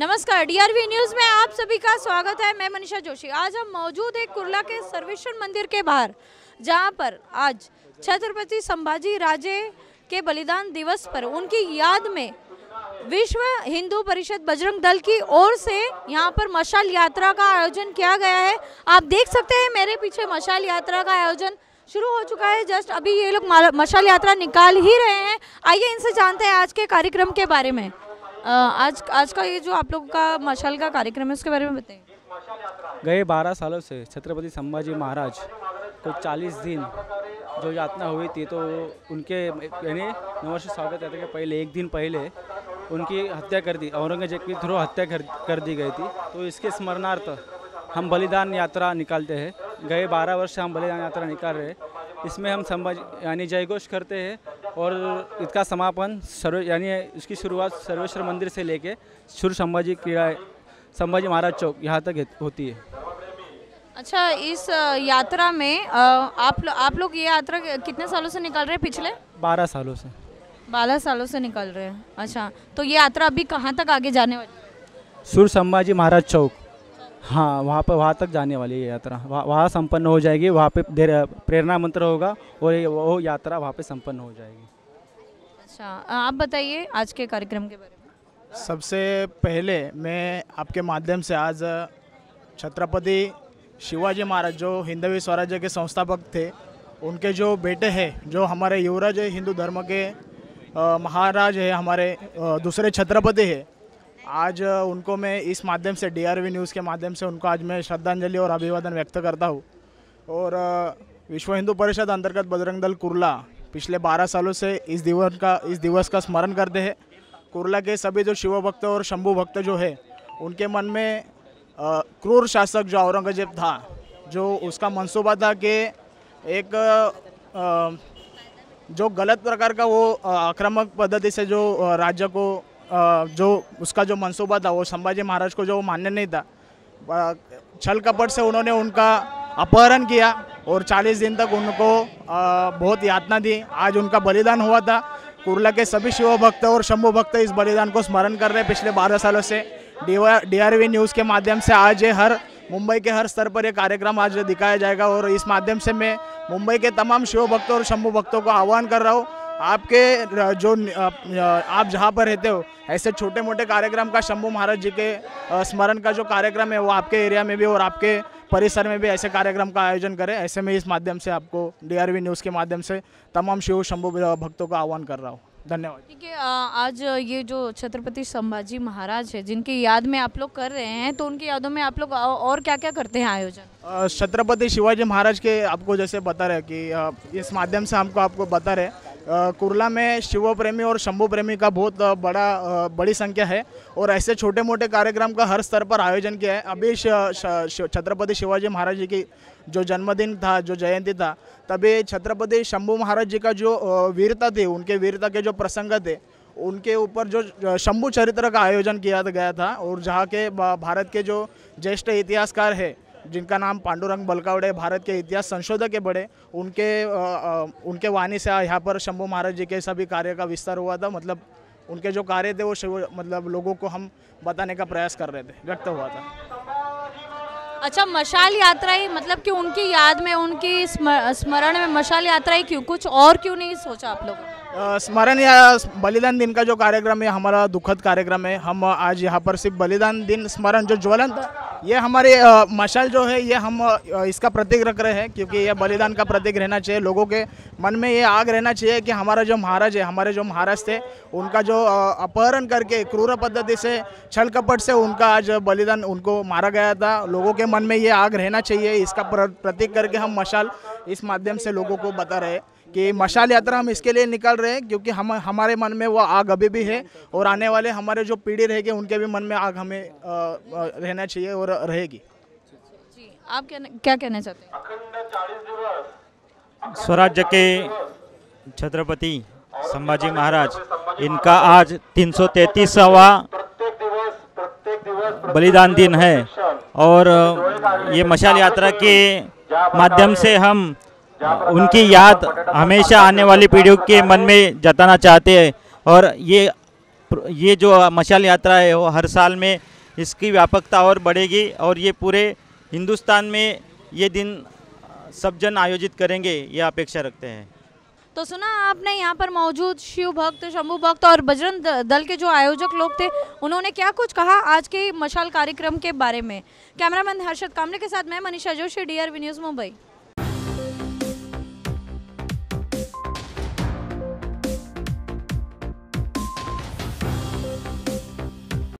नमस्कार DRV news में आप सभी का स्वागत है मैं मनीषा जोशी आज हम मौजूद है कुरला के सर्वेश्वर मंदिर के बाहर जहां पर आज छत्रपति संभाजी राजे के बलिदान दिवस पर उनकी याद में विश्व हिंदू परिषद बजरंग दल की ओर से यहाँ पर मशाल यात्रा का आयोजन किया गया है आप देख सकते हैं मेरे पीछे मशाल यात्रा का आयोजन शुरू हो चुका है जस्ट अभी ये लोग मशाल यात्रा निकाल ही रहे हैं आइए इनसे जानते हैं आज के कार्यक्रम के बारे में आज आज का ये जो आप लोग का मशाल का कार्यक्रम है उसके बारे में बताइए गए बारह सालों से छत्रपति संभाजी महाराज को चालीस दिन जो यातना हुई थी तो उनके यानी नववर्ष स्वागत यात्रा के पहले एक दिन पहले उनकी हत्या कर दी औरंगजेब की थ्रू हत्या कर, कर दी गई थी तो इसके स्मरणार्थ हम बलिदान यात्रा निकालते हैं गए बारह वर्ष हम बलिदान यात्रा निकाल रहे हैं इसमें हम संभाजी यानी जयघोष करते हैं और इसका समापन सर्वे यानी इसकी शुरुआत सर्वेश्वर मंदिर से लेके सुर संभाजी क्रीड़ा संभाजी महाराज चौक यहाँ तक होती है अच्छा इस यात्रा में आप लो, आप लोग ये यात्रा कितने सालों से निकल रहे हैं पिछले बारह सालों से बारह सालों से निकल रहे हैं अच्छा तो ये यात्रा अभी कहाँ तक आगे जाने वाली सुर संभाजी महाराज चौक हाँ वहाँ पर वहाँ तक जाने वाली है यात्रा वहाँ वहाँ संपन्न हो जाएगी वहाँ पे प्रेरणा मंत्र होगा और वो यात्रा वहाँ पे संपन्न हो जाएगी अच्छा आप बताइए आज के कार्यक्रम के बारे में सबसे पहले मैं आपके माध्यम से आज छत्रपति शिवाजी महाराज जो हिंदवी स्वराज्य के संस्थापक थे उनके जो बेटे हैं जो हमारे युवराज हिंदू धर्म के महाराज है हमारे दूसरे छत्रपति है आज उनको मैं इस माध्यम से डीआरवी न्यूज़ के माध्यम से उनको आज मैं श्रद्धांजलि और अभिवादन व्यक्त करता हूँ और विश्व हिंदू परिषद अंतर्गत बजरंग दल कुरला पिछले 12 सालों से इस दिवस का इस दिवस का स्मरण करते हैं कुरला के सभी जो शिव भक्त और शंभू भक्त जो है उनके मन में क्रूर शासक जो औरंगजेब था जो उसका मनसूबा था कि एक आ, जो गलत प्रकार का वो आक्रामक पद्धति से जो राज्य को जो उसका जो मनसूबा था वो संभाजी महाराज को जो मान्य नहीं था छल कपट से उन्होंने उनका अपहरण किया और 40 दिन तक उनको बहुत यातना दी आज उनका बलिदान हुआ था कुरला के सभी शिव भक्त और शंभु भक्त इस बलिदान को स्मरण कर रहे हैं पिछले 12 सालों से डी न्यूज़ के माध्यम से आज ये हर मुंबई के हर स्तर पर यह कार्यक्रम आज दिखाया जाएगा और इस माध्यम से मैं मुंबई के तमाम शिव भक्तों और शंभु भक्तों को आह्वान कर रहा हूँ आपके जो आप जहाँ पर रहते हो ऐसे छोटे मोटे कार्यक्रम का शंभू महाराज जी के स्मरण का जो कार्यक्रम है वो आपके एरिया में भी और आपके परिसर में भी ऐसे कार्यक्रम का आयोजन करें ऐसे में इस माध्यम से आपको डी न्यूज़ के माध्यम से तमाम शिव शंभु भक्तों का आह्वान कर रहा हूँ धन्यवाद देखिए आज ये जो छत्रपति संभाजी महाराज है जिनकी याद में आप लोग कर रहे हैं तो उनकी यादों में आप लोग और क्या क्या करते हैं आयोजन छत्रपति शिवाजी महाराज के आपको जैसे बता रहे कि इस माध्यम से हमको आपको बता रहे कुरला में शिव प्रेमी और शंभु प्रेमी का बहुत बड़ा बड़ी संख्या है और ऐसे छोटे मोटे कार्यक्रम का हर स्तर पर आयोजन किया है अभी छत्रपति शिवाजी महाराज जी की जो जन्मदिन था जो जयंती था तभी छत्रपति शंभु महाराज जी का जो वीरता थी उनके वीरता के जो प्रसंग थे उनके ऊपर जो शंभु चरित्र का आयोजन किया गया था और जहाँ के भारत के जो ज्येष्ठ इतिहासकार है जिनका नाम पांडुरंग बलकावड़े भारत के इतिहास संशोधक के बड़े उनके आ, उनके वाणी से यहाँ पर शंभू महाराज जी के सभी कार्य का विस्तार हुआ था मतलब उनके जो कार्य थे वो मतलब लोगों को हम बताने का प्रयास कर रहे थे व्यक्त हुआ था अच्छा मशाल यात्रा ही मतलब कि उनकी याद में उनकी स्मरण में मशाल यात्रा ही क्यों कुछ और क्यों नहीं सोचा आप लोगों स्मरण या बलिदान दिन का जो कार्यक्रम है हमारा दुखद कार्यक्रम है हम आज यहाँ पर सिर्फ बलिदान दिन स्मरण जो ज्वलंत ये हमारे मशाल जो है ये हम इसका प्रतीक रख रहे हैं क्योंकि ये बलिदान का प्रतीक रहना चाहिए लोगों के मन में ये आग रहना चाहिए कि हमारा जो महाराज है हमारे जो महाराज थे उनका जो अपहरण करके क्रूर पद्धति से छल कपट से उनका आज बलिदान उनको मारा गया था लोगों के मन में ये आग रहना चाहिए इसका प्रतीक करके हम मशाल इस माध्यम से लोगों को बता रहे हैं कि मशाल यात्रा हम इसके लिए निकल रहे हैं क्योंकि हम हमारे मन में वो आग अभी भी है और आने वाले हमारे जो पीढ़ी रहेगी उनके भी मन में आग हमें रहना चाहिए और रहेगी आप क्या क्या कहना चाहते हैं स्वराज्य के छत्रपति संभाजी महाराज इनका आज तीन सौ बलिदान दिन है और ये मशाल यात्रा के माध्यम से हम उनकी याद हमेशा आने वाली पीढ़ियों के मन में जताना चाहते हैं और ये ये जो मशाल यात्रा है वो हर साल में इसकी व्यापकता और बढ़ेगी और ये पूरे हिंदुस्तान में ये दिन सब जन आयोजित करेंगे ये अपेक्षा रखते हैं तो सुना आपने यहाँ पर मौजूद शिव भक्त शंभु भक्त और बजरंग दल के जो आयोजक लोग थे उन्होंने क्या कुछ कहा आज के मशाल कार्यक्रम के बारे में कैमरामैन हर्षद कामले के साथ मैं Manisha Joshi D R news Mumbai